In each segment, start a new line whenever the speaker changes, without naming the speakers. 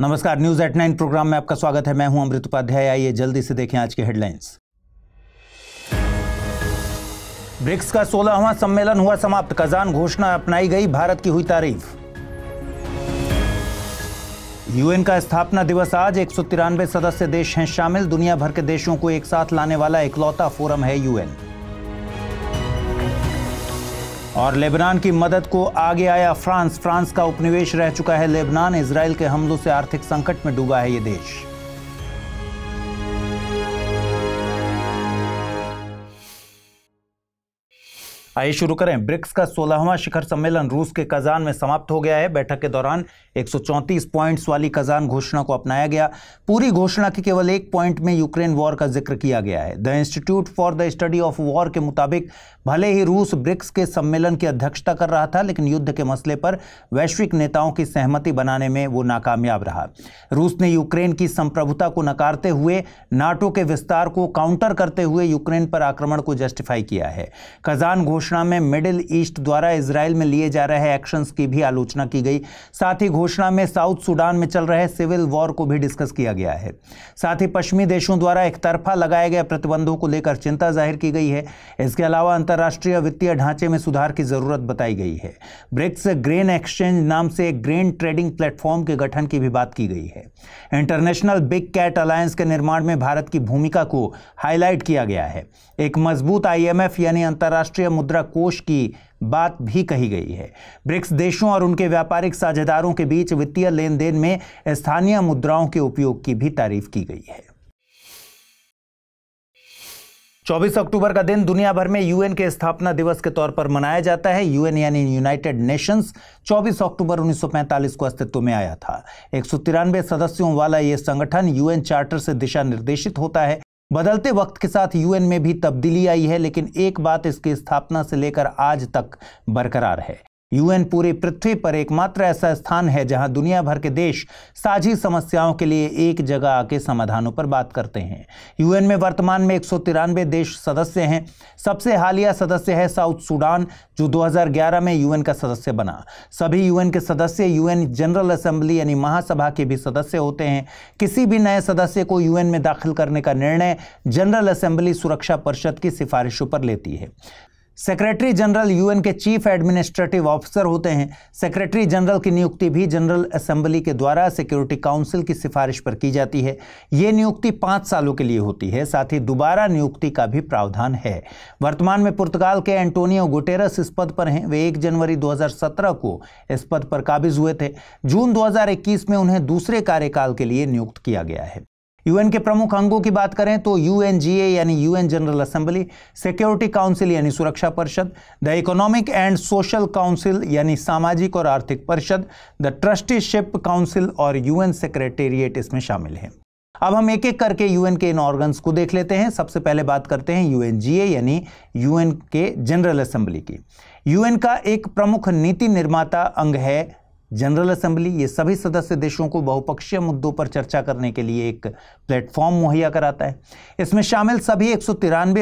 नमस्कार news at nine programme में आपका स्वागत है मैं हूं अमृत उपाध्याय आइए जल्दी से देखें आज की हेडलाइंस ब्रिक्स का सोलहवां सम्मेलन हुआ समाप्त कजान घोषणा अपनाई गई भारत की हुई तारीफ यूएन का स्थापना दिवस आज एक सदस्य देश हैं शामिल दुनिया भर के देशों को एक साथ लाने वाला इकलौता फोरम है यूएन और लेबनान की मदद को आगे आया फ्रांस फ्रांस का उपनिवेश रह चुका है लेबनान इसराइल के हमलों से आर्थिक संकट में डूबा है ये देश आइए शुरू करें ब्रिक्स का सोलहवां शिखर सम्मेलन रूस के कजान में समाप्त हो गया है बैठक के दौरान एक पॉइंट्स वाली कजान घोषणा को अपनाया गया पूरी घोषणा के केवल एक पॉइंट में यूक्रेन वॉर का जिक्र किया गया है the institute for the study of war के मुताबिक भले ही रूस ब्रिक्स के सम्मेलन की अध्यक्षता कर रहा था लेकिन युद्ध के मसले पर वैश्विक नेताओं की सहमति बनाने में वो नाकामयाब रहा रूस ने यूक्रेन की संप्रभुता को नकारते हुए नाटो के विस्तार को काउंटर करते हुए यूक्रेन पर आक्रमण को जस्टिफाई किया है कजान घोषणा घोषणा में मिडिल ईस्ट द्वारा इसराइल में लिए जा रहे एक्शंस की भी आलोचना की गई साथ ही घोषणा में साउथ सूडान में चल रहे सिविल वॉर को भी डिस्कस किया गया है साथ ही पश्चिमी देशों द्वारा एकतरफा लगाए गए प्रतिबंधों को लेकर चिंता जाहिर की गई है इसके अलावा अंतर्राष्ट्रीय वित्तीय ढांचे में सुधार की जरूरत बताई गई है ब्रिक्स ग्रेन एक्सचेंज नाम से एक ग्रेन ट्रेडिंग प्लेटफॉर्म के गठन की भी बात की गई है इंटरनेशनल बिग कैट अलायंस के निर्माण में भारत की भूमिका को हाईलाइट किया गया है एक मजबूत आईएमएफ यानी अंतर्राष्ट्रीय मुद्रा मुद्रा कोष की बात भी कही गई है ब्रिक्स देशों और उनके व्यापारिक साझेदारों के बीच वित्तीय लेन देन में स्थानीय मुद्राओं के उपयोग की भी तारीफ की गई है 24 अक्टूबर का दिन दुनिया भर में यूएन के स्थापना दिवस के तौर पर मनाया जाता है यूएन यानी यूनाइटेड नेशंस 24 अक्टूबर 1945 को अस्तित्व में आया था एक सदस्यों वाला यह संगठन यूएन चार्टर से दिशा निर्देशित होता है बदलते वक्त के साथ यूएन में भी तब्दीली आई है लेकिन एक बात इसकी स्थापना से लेकर आज तक बरकरार है यूएन पूरी पृथ्वी पर एकमात्र ऐसा स्थान है जहां दुनिया भर के देश साझी समस्याओं के लिए एक जगह आके समाधानों पर बात करते हैं यूएन में वर्तमान में एक देश सदस्य हैं सबसे हालिया सदस्य है साउथ सूडान जो 2011 में यूएन का सदस्य बना सभी यूएन के सदस्य यूएन जनरल असेंबली यानी महासभा के भी सदस्य होते हैं किसी भी नए सदस्य को यूएन में दाखिल करने का निर्णय जनरल असेंबली सुरक्षा परिषद की सिफारिशों पर लेती है सेक्रेटरी जनरल यूएन के चीफ एडमिनिस्ट्रेटिव ऑफिसर होते हैं सेक्रेटरी जनरल की नियुक्ति भी जनरल असेंबली के द्वारा सिक्योरिटी काउंसिल की सिफारिश पर की जाती है ये नियुक्ति पाँच सालों के लिए होती है साथ ही दोबारा नियुक्ति का भी प्रावधान है वर्तमान में पुर्तगाल के एंटोनियो गुटेरस इस पद पर हैं वे एक जनवरी दो को इस पद पर काबिज हुए थे जून दो में उन्हें दूसरे कार्यकाल के लिए नियुक्त किया गया है यूएन के प्रमुख अंगों की बात करें तो यूएनजीए यानी UN general assembly security council यानी सुरक्षा परिषद the economic and social council यानी सामाजिक और आर्थिक परिषद द ट्रस्टीशिप काउंसिल और यूएन सेक्रेटेरिएट इसमें शामिल है अब हम एक एक करके यूएन के इन ऑर्गन्स को देख लेते हैं सबसे पहले बात करते हैं यूएनजीए यानी यूएन के जनरल असेंबली की यूएन का एक प्रमुख नीति निर्माता अंग है जनरल असेंबली ये सभी सदस्य देशों को बहुपक्षीय मुद्दों पर चर्चा करने के लिए एक प्लेटफॉर्म मुहैया कराता है इसमें शामिल सभी एक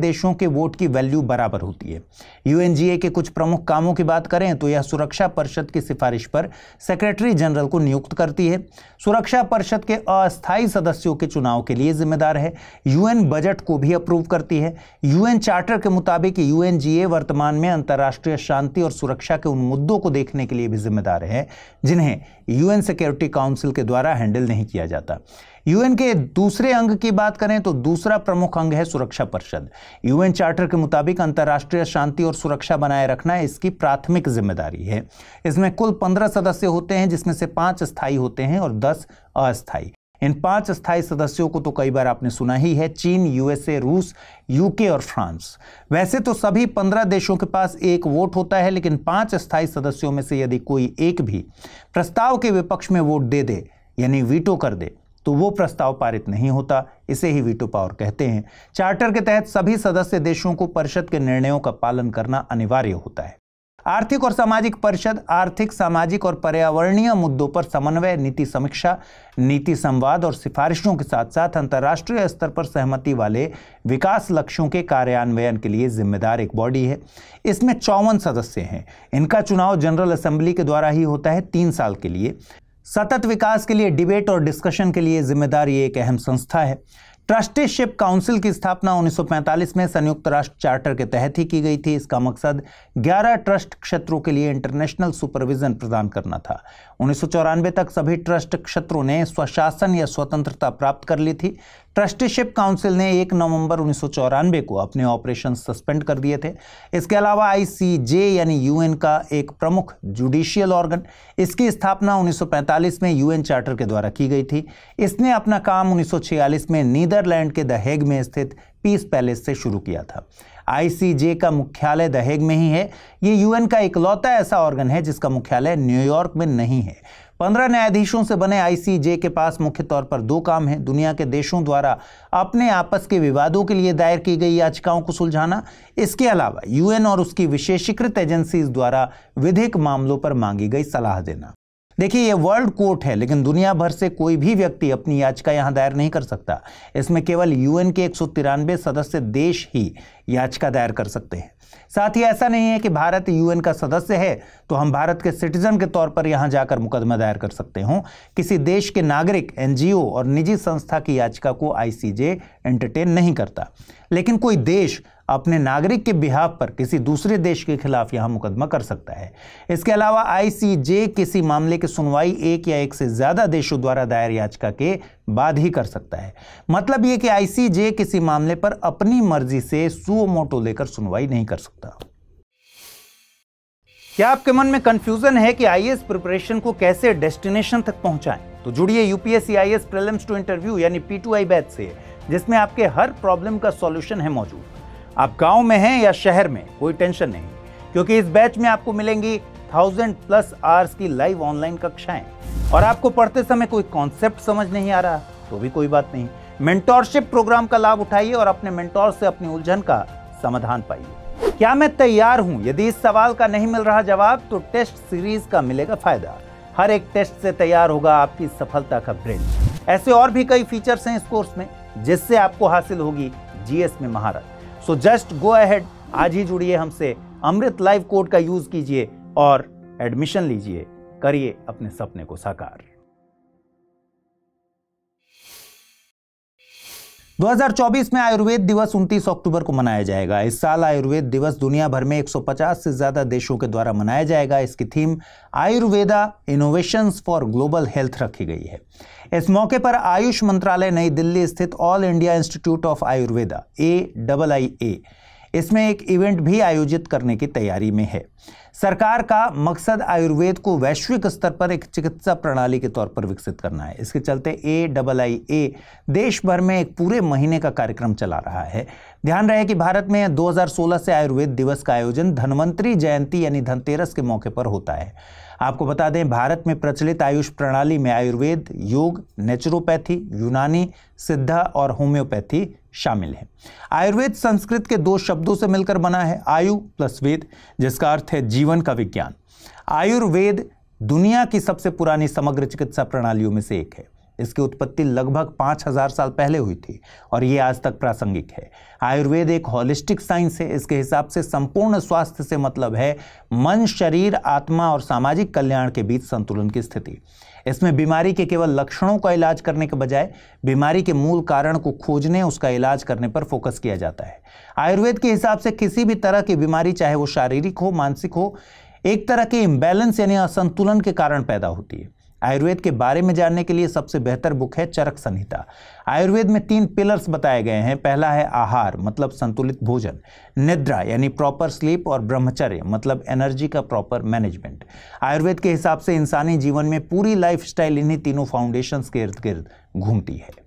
देशों के वोट की वैल्यू बराबर होती है यूएनजीए के कुछ प्रमुख कामों की बात करें तो यह सुरक्षा परिषद की सिफारिश पर सेक्रेटरी जनरल को नियुक्त करती है सुरक्षा परिषद के अस्थायी सदस्यों के चुनाव के लिए जिम्मेदार है यूएन बजट को भी अप्रूव करती है यूएन चार्टर के मुताबिक यूएनजीए वर्तमान में अंतर्राष्ट्रीय शांति और सुरक्षा के उन मुद्दों को देखने के लिए भी जिम्मेदार है जिन्हें यूएन सिक्योरिटी काउंसिल के द्वारा हैंडल नहीं किया जाता यूएन के दूसरे अंग की बात करें तो दूसरा प्रमुख अंग है सुरक्षा परिषद यूएन चार्टर के मुताबिक अंतर्राष्ट्रीय शांति और सुरक्षा बनाए रखना इसकी प्राथमिक जिम्मेदारी है इसमें कुल पंद्रह सदस्य होते हैं जिसमें से पांच स्थायी होते हैं और दस अस्थायी इन पांच स्थायी सदस्यों को तो कई बार आपने सुना ही है चीन यूएसए रूस यूके और फ्रांस वैसे तो सभी पंद्रह देशों के पास एक वोट होता है लेकिन पांच स्थायी सदस्यों में से यदि कोई एक भी प्रस्ताव के विपक्ष में वोट दे दे यानी वीटो कर दे तो वो प्रस्ताव पारित नहीं होता इसे ही वीटो पावर कहते हैं चार्टर के तहत सभी सदस्य देशों को परिषद के निर्णयों का पालन करना अनिवार्य होता है आर्थिक और सामाजिक परिषद आर्थिक सामाजिक और पर्यावरणीय मुद्दों पर समन्वय नीति समीक्षा नीति संवाद और सिफारिशों के साथ साथ अंतर्राष्ट्रीय स्तर पर सहमति वाले विकास लक्ष्यों के कार्यान्वयन के लिए जिम्मेदार एक बॉडी है इसमें चौवन सदस्य हैं इनका चुनाव जनरल असेंबली के द्वारा ही होता है तीन साल के लिए सतत विकास के लिए डिबेट और डिस्कशन के लिए जिम्मेदार ये एक अहम संस्था है ट्रस्टीशिप काउंसिल की स्थापना 1945 में संयुक्त राष्ट्र चार्टर के तहत ही की गई थी इसका मकसद 11 ट्रस्ट क्षेत्रों के लिए इंटरनेशनल सुपरविजन प्रदान करना था उन्नीस तक सभी ट्रस्ट क्षेत्रों ने स्वशासन या स्वतंत्रता प्राप्त कर ली थी ट्रस्टीशिप काउंसिल ने 1 नवंबर उन्नीस को अपने ऑपरेशन सस्पेंड कर दिए थे इसके अलावा आईसीजे यानी यूएन का एक प्रमुख जुडिशियल ऑर्गन इसकी स्थापना 1945 में यूएन चार्टर के द्वारा की गई थी इसने अपना काम 1946 में नीदरलैंड के दहेग में स्थित पीस पैलेस से शुरू किया था आईसीजे का मुख्यालय दहेग में ही है ये यूएन का इकलौता ऐसा ऑर्गन है जिसका मुख्यालय न्यूयॉर्क में नहीं है पंद्रह न्यायाधीशों से बने आईसीजे के पास मुख्य तौर पर दो काम हैं दुनिया के देशों द्वारा अपने आपस के विवादों के लिए दायर की गई याचिकाओं को सुलझाना इसके अलावा यूएन और उसकी विशेषीकृत एजेंसीज द्वारा विधिक मामलों पर मांगी गई सलाह देना देखिए ये वर्ल्ड कोर्ट है लेकिन दुनिया भर से कोई भी व्यक्ति अपनी याचिका यहाँ दायर नहीं कर सकता इसमें केवल यूएन के एक सदस्य देश ही याचिका दायर कर सकते हैं साथ ही ऐसा नहीं है कि भारत यूएन का सदस्य है तो हम भारत के सिटीजन के तौर पर यहां जाकर मुकदमा दायर कर सकते हो किसी देश के नागरिक एनजीओ और निजी संस्था की याचिका को आईसीजे एंटरटेन नहीं करता लेकिन कोई देश अपने नागरिक के बिहाव पर किसी दूसरे देश के खिलाफ यहां मुकदमा कर सकता है इसके अलावा आईसीजे किसी मामले की सुनवाई एक या एक से ज़्यादा देशों द्वारा दायर याचिका के बाद ही कर सकता है मतलब ये कि आईसीजे किसी मामले पर अपनी मर्जी से सुओ मोटो लेकर सुनवाई नहीं कर सकता क्या आपके मन में कंफ्यूजन है कि आईएएस प्रिपरेशन को कैसे डेस्टिनेशन तक पहुंचाएं? तो जुड़िए UPSC IAS prelims to interview यानी पी बैच से जिसमें आपके हर प्रॉब्लम का सॉल्यूशन है मौजूद आप गांव में हैं या शहर में कोई टेंशन नहीं क्योंकि इस बैच में आपको मिलेंगी थाउजेंड प्लस आवर्स की लाइव ऑनलाइन कक्षाएं और आपको पढ़ते समय कोई कॉन्सेप्ट समझ नहीं आ रहा तो भी कोई बात नहीं मेंटोरशिप प्रोग्राम का लाभ उठाइए और अपने मेंटोर से अपनी उलझन का समाधान पाइए क्या मैं तैयार हूं यदि इस सवाल का नहीं मिल रहा जवाब तो टेस्ट सीरीज का मिलेगा फायदा हर एक टेस्ट से तैयार होगा आपकी सफलता का ब्रेंड ऐसे और भी कई फीचर्स हैं इस कोर्स में जिससे आपको हासिल होगी जीएस में महारत सो जस्ट गो अहेड आज ही जुड़िए हमसे अमृत लाइव कोड का यूज कीजिए और एडमिशन लीजिए करिए अपने सपने को साकार 2024 में आयुर्वेद दिवस 29 अक्टूबर को मनाया जाएगा इस साल आयुर्वेद दिवस दुनिया भर में 150 से ज़्यादा देशों के द्वारा मनाया जाएगा इसकी theme Ayurveda innovation for global health रखी गई है इस मौके पर आयुष मंत्रालय नई दिल्ली स्थित all India institute of Ayurveda A double I A इसमें एक इवेंट भी आयोजित करने की तैयारी में है सरकार का मकसद आयुर्वेद को वैश्विक स्तर पर एक चिकित्सा प्रणाली के तौर पर विकसित करना है इसके चलते ए डबल आई ए देश भर में एक पूरे महीने का कार्यक्रम चला रहा है ध्यान रहे कि भारत में 2016 से आयुर्वेद दिवस का आयोजन धनवंतरी जयंती यानी धनतेरस के मौके पर होता है आपको बता दें भारत में प्रचलित आयुष प्रणाली में आयुर्वेद योग नेचुरोपैथी यूनानी सिद्धा और होम्योपैथी शामिल है आयुर्वेद संस्कृत के दो शब्दों से मिलकर बना है आयु प्लस वेद जिसका अर्थ है जीवन का विज्ञान आयुर्वेद दुनिया की सबसे पुरानी समग्र चिकित्सा प्रणालियों में से एक है इसकी उत्पत्ति लगभग 5000 साल पहले हुई थी और ये आज तक प्रासंगिक है आयुर्वेद एक हॉलिस्टिक साइंस है इसके हिसाब से संपूर्ण स्वास्थ्य से मतलब है मन शरीर आत्मा और सामाजिक कल्याण के बीच संतुलन की स्थिति इसमें बीमारी के केवल लक्षणों का इलाज करने के बजाय बीमारी के मूल कारण को खोजने उसका इलाज करने पर फोकस किया जाता है आयुर्वेद के हिसाब से किसी भी तरह की बीमारी चाहे वो शारीरिक हो मानसिक हो एक तरह के इम्बैलेंस यानी असंतुलन के कारण पैदा होती है आयुर्वेद के बारे में जानने के लिए सबसे बेहतर बुक है चरक संहिता आयुर्वेद में तीन पिलर्स बताए गए हैं पहला है आहार मतलब संतुलित भोजन निद्रा यानी प्रॉपर स्लीप और ब्रह्मचर्य मतलब एनर्जी का प्रॉपर मैनेजमेंट आयुर्वेद के हिसाब से इंसानी जीवन में पूरी लाइफ इन्हीं तीनों फाउंडेशंस के इर्द गिर्द घूमती है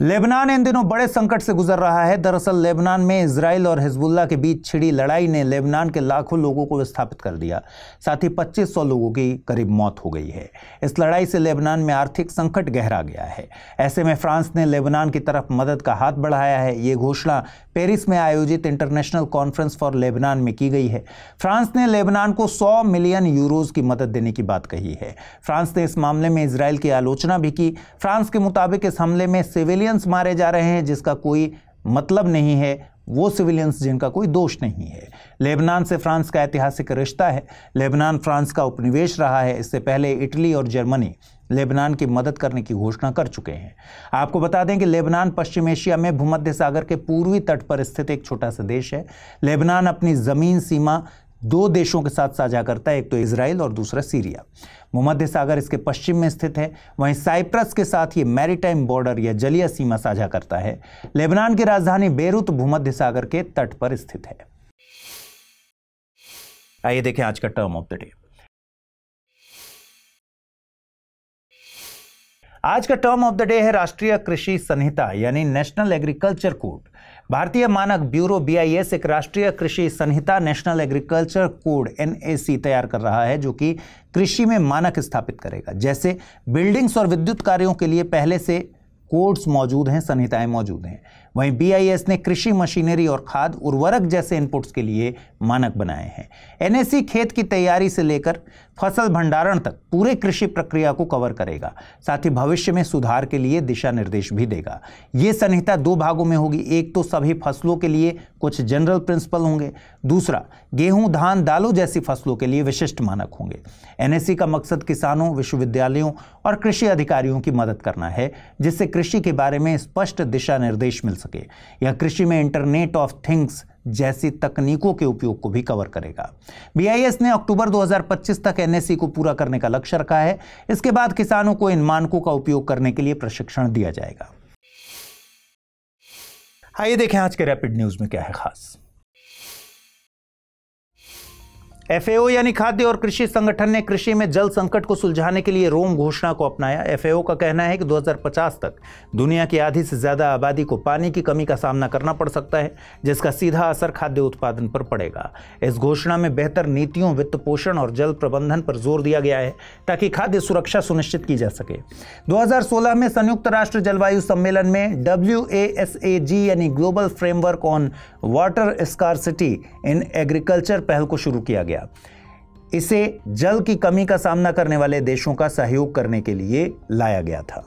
लेबनान इन दिनों बड़े संकट से गुजर रहा है दरअसल लेबनान में इसराइल और हिजबुल्ला के बीच छिड़ी लड़ाई ने लेबनान के लाखों लोगों को विस्थापित कर दिया साथ ही 2500 लोगों की करीब मौत हो गई है इस लड़ाई से लेबनान में आर्थिक संकट गहरा गया है ऐसे में फ्रांस ने लेबनान की तरफ मदद का हाथ बढ़ाया है ये घोषणा पेरिस में आयोजित इंटरनेशनल कॉन्फ्रेंस फॉर लेबनान में की गई है फ्रांस ने लेबनान को सौ मिलियन यूरोज की मदद देने की बात कही है फ्रांस ने इस मामले में इसराइल की आलोचना भी की फ्रांस के मुताबिक इस हमले में सिविलियन सिविलियंस मारे जा रहे हैं जिसका कोई मतलब नहीं है वो सिविलियंस जिनका कोई दोष नहीं है लेबनान से फ्रांस का ऐतिहासिक रिश्ता है लेबनान फ्रांस का उपनिवेश रहा है इससे पहले इटली और जर्मनी लेबनान की मदद करने की घोषणा कर चुके हैं आपको बता दें कि लेबनान पश्चिम एशिया में भूमध्य सागर के पूर्वी तट पर स्थित एक छोटा सा देश है लेबनान अपनी ज़मीन सीमा दो देशों के साथ साझा करता है एक तो इसराइल और दूसरा सीरिया भूमध्य सागर इसके पश्चिम में स्थित है वहीं साइप्रस के साथ ये मैरीटाइम बॉर्डर या जलीय सीमा साझा करता है लेबनान की राजधानी बेरूत भूमध्य सागर के तट पर स्थित है आइए देखें आज का टर्म ऑफ द डे आज का टर्म ऑफ द डे है राष्ट्रीय कृषि संहिता यानी नेशनल एग्रीकल्चर कोड भारतीय मानक ब्यूरो बीआईएस एक राष्ट्रीय कृषि संहिता नेशनल एग्रीकल्चर कोड एनएसी तैयार कर रहा है जो कि कृषि में मानक स्थापित करेगा जैसे बिल्डिंग्स और विद्युत कार्यों के लिए पहले से कोड्स मौजूद हैं संहिताएं मौजूद हैं वहीं बीआईएस ने कृषि मशीनरी और खाद उर्वरक जैसे इनपुट्स के लिए मानक बनाए हैं एनएससी खेत की तैयारी से लेकर फसल भंडारण तक पूरे कृषि प्रक्रिया को कवर करेगा साथ ही भविष्य में सुधार के लिए दिशा निर्देश भी देगा ये संहिता दो भागों में होगी एक तो सभी फसलों के लिए कुछ जनरल प्रिंसिपल होंगे दूसरा गेहूं धान दालों जैसी फसलों के लिए विशिष्ट मानक होंगे एनएससी का मकसद किसानों विश्वविद्यालयों और कृषि अधिकारियों की मदद करना है जिससे कृषि के बारे में स्पष्ट दिशा निर्देश मिल सके सके यह कृषि में इंटरनेट ऑफ थिंग्स जैसी तकनीकों के उपयोग को भी कवर करेगा बीआईएस ने अक्टूबर 2025 तक एनएससी e को पूरा करने का लक्ष्य रखा है इसके बाद किसानों को इन मानकों का उपयोग करने के लिए प्रशिक्षण दिया जाएगा आइए देखें आज के रैपिड न्यूज में क्या है खास एफएओ यानी खाद्य और कृषि संगठन ने कृषि में जल संकट को सुलझाने के लिए रोम घोषणा को अपनाया एफएओ का कहना है कि 2050 तक दुनिया की आधी से ज़्यादा आबादी को पानी की कमी का सामना करना पड़ सकता है जिसका सीधा असर खाद्य उत्पादन पर पड़ेगा इस घोषणा में बेहतर नीतियों वित्त पोषण और जल प्रबंधन पर जोर दिया गया है ताकि खाद्य सुरक्षा सुनिश्चित की जा सके दो में संयुक्त राष्ट्र जलवायु सम्मेलन में डब्ल्यू यानी global framework on water scarcity in agriculture पहल को शुरू किया गया गया इसे जल की कमी का सामना करने वाले देशों का सहयोग करने के लिए लाया गया था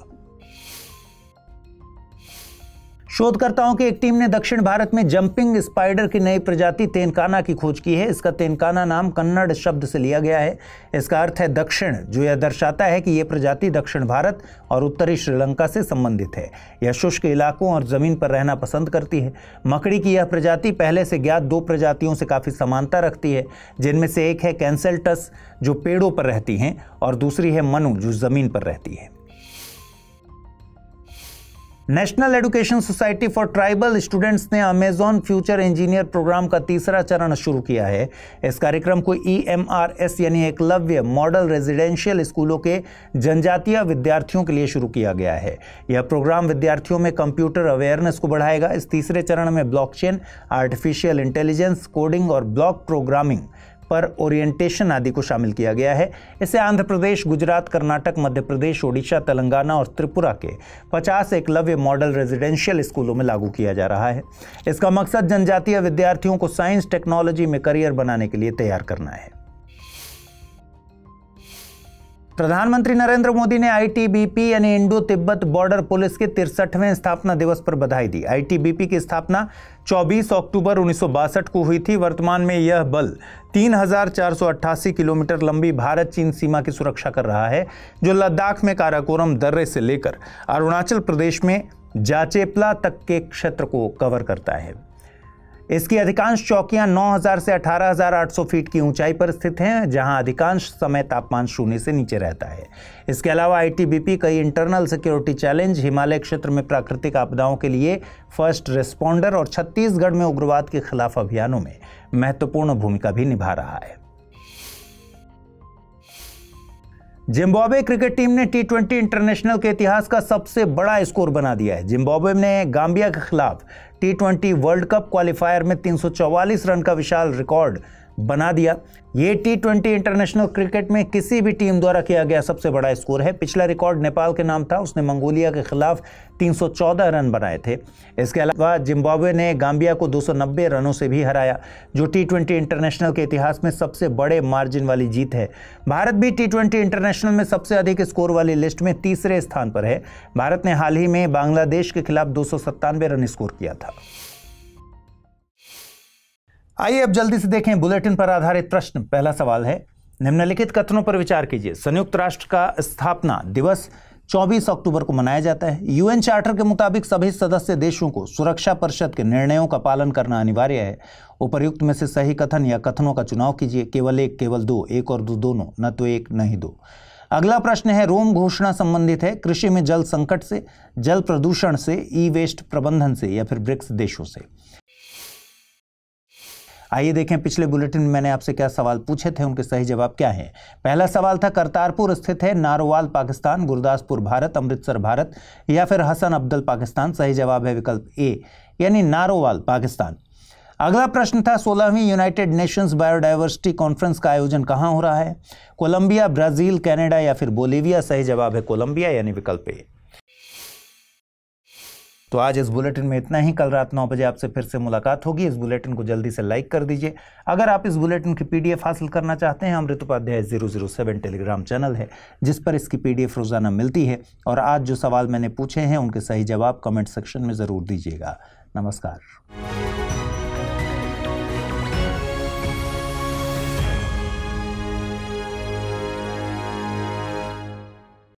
शोधकर्ताओं की एक टीम ने दक्षिण भारत में जंपिंग स्पाइडर की नई प्रजाति तेनकाना की खोज की है इसका तेनकाना नाम कन्नड़ शब्द से लिया गया है इसका अर्थ है दक्षिण जो यह दर्शाता है कि यह प्रजाति दक्षिण भारत और उत्तरी श्रीलंका से संबंधित है यह शुष्क इलाकों और ज़मीन पर रहना पसंद करती है मकड़ी की यह प्रजाति पहले से ज्ञात दो प्रजातियों से काफ़ी समानता रखती है जिनमें से एक है कैंसल्टस जो पेड़ों पर रहती हैं और दूसरी है मनु जो ज़मीन पर रहती है national education society for tribal students ने अमेजॉन फ्यूचर इंजीनियर प्रोग्राम का तीसरा चरण शुरू किया है इस कार्यक्रम को ई एम आर एस यानी एकलव्य मॉडल रेजिडेंशियल स्कूलों के जनजातीय विद्यार्थियों के लिए शुरू किया गया है यह प्रोग्राम विद्यार्थियों में कंप्यूटर अवेयरनेस को बढ़ाएगा इस तीसरे चरण में ब्लॉक आर्टिफिशियल इंटेलिजेंस कोडिंग और ब्लॉक प्रोग्रामिंग पर ओरिएंटेशन आदि को शामिल किया गया है इसे आंध्र प्रदेश गुजरात कर्नाटक मध्य प्रदेश ओडिशा तेलंगाना और त्रिपुरा के 50 एकलव्य मॉडल रेजिडेंशियल स्कूलों में लागू किया जा रहा है इसका मकसद जनजातीय विद्यार्थियों को साइंस टेक्नोलॉजी में करियर बनाने के लिए तैयार करना है प्रधानमंत्री नरेंद्र मोदी ने आईटीबीपी यानी इंडो तिब्बत बॉर्डर पुलिस के तिरसठवें स्थापना दिवस पर बधाई दी आईटीबीपी की स्थापना 24 अक्टूबर उन्नीस को हुई थी वर्तमान में यह बल 3,488 किलोमीटर लंबी भारत चीन सीमा की सुरक्षा कर रहा है जो लद्दाख में काराकोरम दर्रे से लेकर अरुणाचल प्रदेश में जाचेपला तक के क्षेत्र को कवर करता है इसकी अधिकांश चौकियां 9000 से 18800 फीट की ऊंचाई पर स्थित हैं जहां अधिकांश समय तापमान शून्य से नीचे रहता है इसके अलावा आईटीबीपी कई इंटरनल सिक्योरिटी चैलेंज हिमालय क्षेत्र में प्राकृतिक आपदाओं के लिए फर्स्ट रिस्पॉन्डर और छत्तीसगढ़ में उग्रवाद के खिलाफ अभियानों में महत्वपूर्ण भूमिका भी निभा रहा है जिम्बाब्वे क्रिकेट टीम ने टी ट्वेंटी इंटरनेशनल के इतिहास का सबसे बड़ा स्कोर बना दिया है जिम्बाब्वे ने गांबिया के खिलाफ T twenty world cup qualifier में 344 रन का विशाल रिकॉर्ड बना दिया ये टी ट्वेंटी इंटरनेशनल क्रिकेट में किसी भी टीम द्वारा किया गया सबसे बड़ा स्कोर है पिछला रिकॉर्ड नेपाल के नाम था उसने मंगोलिया के खिलाफ 314 रन बनाए थे इसके अलावा जिम्बाब्वे ने गांबिया को 290 रनों से भी हराया जो टी ट्वेंटी इंटरनेशनल के इतिहास में सबसे बड़े मार्जिन वाली जीत है भारत भी टी ट्वेंटी इंटरनेशनल में सबसे अधिक स्कोर वाली लिस्ट में तीसरे स्थान पर है भारत ने हाल ही में बांग्लादेश के खिलाफ दो रन स्कोर किया था आइए अब जल्दी से देखें बुलेटिन पर आधारित प्रश्न पहला सवाल है निम्नलिखित कथनों पर विचार कीजिए संयुक्त राष्ट्र का स्थापना दिवस 24 अक्टूबर को मनाया जाता है यूएन चार्टर के मुताबिक सभी सदस्य देशों को सुरक्षा परिषद के निर्णयों का पालन करना अनिवार्य है उपर्युक्त में से सही कथन या कथनों का चुनाव कीजिए केवल एक केवल दो एक और दो दोनों न तो एक न ही दो अगला प्रश्न है रोम घोषणा संबंधित है कृषि में जल संकट से जल प्रदूषण से ई वेस्ट प्रबंधन से या फिर ब्रिक्स देशों से आइए देखें पिछले बुलेटिन में मैंने आपसे क्या सवाल पूछे थे उनके सही जवाब क्या हैं पहला सवाल था करतारपुर स्थित है नारोवाल पाकिस्तान गुरदासपुर भारत अमृतसर भारत या फिर हसन अब्दल पाकिस्तान सही जवाब है विकल्प ए यानी नारोवाल पाकिस्तान अगला प्रश्न था सोलहवीं यूनाइटेड नेशंस बायोडाइवर्सिटी कॉन्फ्रेंस का आयोजन कहाँ हो रहा है कोलंबिया ब्राज़ील कनाडा या फिर बोलीविया सही जवाब है कोलंबिया यानी विकल्प ए तो आज इस बुलेटिन में इतना ही कल रात नौ बजे आपसे फिर से मुलाकात होगी इस बुलेटिन को जल्दी से लाइक कर दीजिए अगर आप इस बुलेटिन की पीडीएफ हासिल करना चाहते हैं Amrit Upadhyay zero zero seven Telegram channel है जिस पर इसकी पीडीएफ रोज़ाना मिलती है और आज जो सवाल मैंने पूछे हैं उनके सही जवाब कमेंट सेक्शन में ज़रूर दीजिएगा नमस्कार